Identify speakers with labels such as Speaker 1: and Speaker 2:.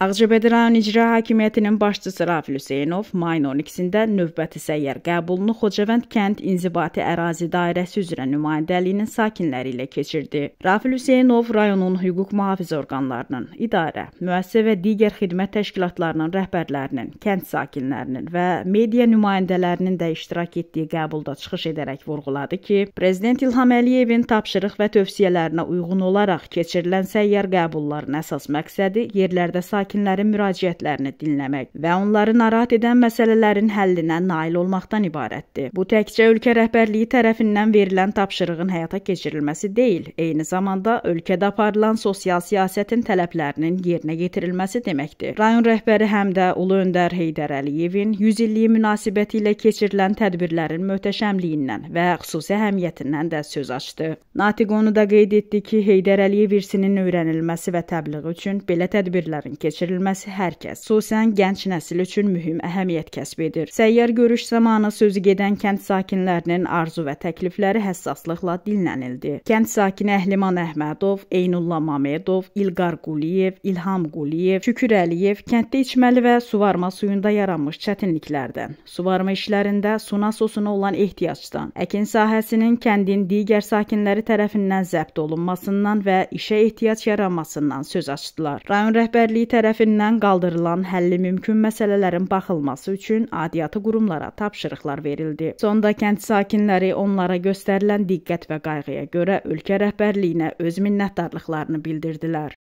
Speaker 1: Ağcabədi rayon icra hakimiyyətinin başçısı Rauf Hüseynov mayın 12-də növbəti səyyar qəbulunu Xocavənd kənd inzibati ərazi dairəsi üzrə nümayəndəliyinin sakinləri ilə keçirdi. Rauf Hüseynov rayonun hüquq mühafizə orqanlarının, idarə, müəssisə və digər xidmət təşkilatlarının rəhbərlərinin, kənd sakinlərinin və media nümayəndələrinin də iştirak etdiyi qəbulda çıxış edərək vurğuladı ki, prezident İlham Əliyevin tapşırıq və tövsiyələrinə uyğun olaraq keçirilən səyyar qəbulların əsas məqsədi yerlərdə sakin sakinlərin müraciətlərini dinləmək və onları narahat edən məsələlərin həllinə nail olmaqdan ibarətdir. Bu təkcə ölkə rəhbərliyi tərəfindən verilən tapşırığın həyata keçirilməsi deyil, eyni zamanda ölkədə aparılan sosial siyasətin tələblərinin yerinə yetirilməsi deməkdir. Rayon rəhbəri həm də Ulu öndər Heydər Əliyevin 100 illiyi münasibətilə keçirilən tədbirlərin möhtəşəmliyindən və xüsusi əhəmiyyətindən də söz açdı. Natiq onu da qeyd etdi ki, Heydər Əliyev irsinin öyrənilməsi və təbliği üçün belə tədbirlərin keçirilməsi keçirilməsi hər kəs, xüsusən gənc nəsil üçün mühüm əhəmiyyət kəsb edir. Səyyar görüş zamanı sözü gedən kənd sakinlərinin arzu və təklifləri həssaslıqla dinlənildi. Kənd sakini Əhliman Əhmədov, Eynulla Mamedov, İlqar Quliyev, İlham Quliyev, Şükür Əliyev kənddə içməli və suvarma suyunda yaranmış çətinliklərdən, suvarma işlərində suna sosuna olan ehtiyacdan, əkin sahəsinin kəndin digər sakinləri tərəfindən zəbt olunmasından və işə ehtiyac yaranmasından söz açdılar. Rayon rəhbərliyi tərəfindən tərəfindən qaldırılan həlli mümkün məsələlərin baxılması üçün aidiyyatı qurumlara tapşırıqlar verildi. Sonda kənd sakinləri onlara göstərilən diqqət və qayğıya görə ölkə rəhbərliyinə öz minnətdarlıqlarını bildirdilər.